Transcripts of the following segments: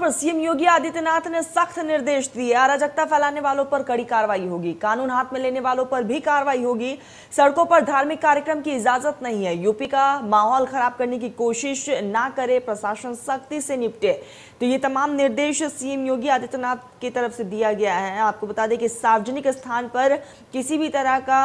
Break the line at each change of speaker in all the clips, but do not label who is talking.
पर सीएम योगी आदित्यनाथ ने सख्त निर्देश दिए अराजकता फैलाने वालों पर कड़ी कार्रवाई होगी कानून हाथ में लेने वालों पर भी कार्रवाई होगी सड़कों पर धार्मिक कार्यक्रम की इजाजत नहीं है यूपी का माहौल खराब करने की कोशिश ना करे प्रशासन सख्ती से निपटे तो ये तमाम निर्देश सीएम योगी आदित्यनाथ की तरफ से दिया गया है आपको बता दें कि सार्वजनिक स्थान पर किसी भी तरह का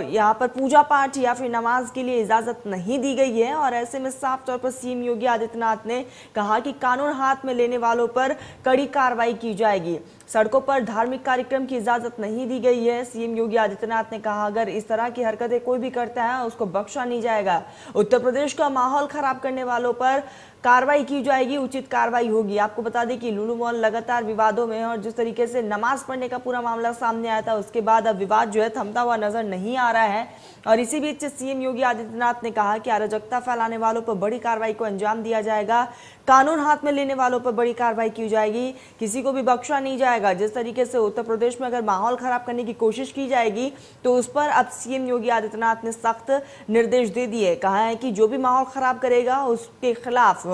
यहाँ पर पूजा पाठ या फिर नमाज के लिए इजाजत नहीं दी गई है और ऐसे में साफ तौर पर सीएम योगी आदित्यनाथ ने कहा कि कानून हाथ में लेने देने वालों पर कड़ी कार्रवाई की जाएगी सड़कों पर धार्मिक कार्यक्रम की इजाज़त नहीं दी गई है सीएम योगी आदित्यनाथ ने कहा अगर इस तरह की हरकतें कोई भी करता है उसको बख्शा नहीं जाएगा उत्तर प्रदेश का माहौल खराब करने वालों पर कार्रवाई की जाएगी उचित कार्रवाई होगी आपको बता दें कि लुलू मॉल लगातार विवादों में और जिस तरीके से नमाज पढ़ने का पूरा मामला सामने आया था उसके बाद अब विवाद जो है थमता हुआ नजर नहीं आ रहा है और इसी बीच सीएम योगी आदित्यनाथ ने कहा कि अराजकता फैलाने वालों पर बड़ी कार्रवाई को अंजाम दिया जाएगा कानून हाथ में लेने वालों पर बड़ी कार्रवाई की जाएगी किसी को भी बख्शा नहीं जाएगा जाएगा जिस तरीके से उत्तर प्रदेश में अगर माहौल खराब करने की कोशिश की जाएगी तो उस पर अब सीएम योगी आदित्यनाथ ने सख्त निर्देश दे दिए कहा है कि जो भी माहौल खराब करेगा उसके खिलाफ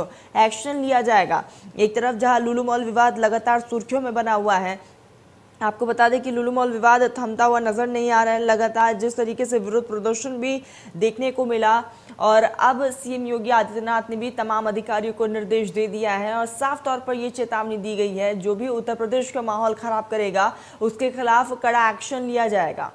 एक्शन लिया जाएगा एक तरफ जहां लुलू मॉल विवाद लगातार सुर्खियों में बना हुआ है आपको बता दें कि लुलू मॉल विवाद थमता हुआ नज़र नहीं आ रहा है लगातार जिस तरीके से विरोध प्रदर्शन भी देखने को मिला और अब सीएम योगी आदित्यनाथ ने भी तमाम अधिकारियों को निर्देश दे दिया है और साफ तौर पर ये चेतावनी दी गई है जो भी उत्तर प्रदेश का माहौल ख़राब करेगा उसके खिलाफ कड़ा एक्शन लिया जाएगा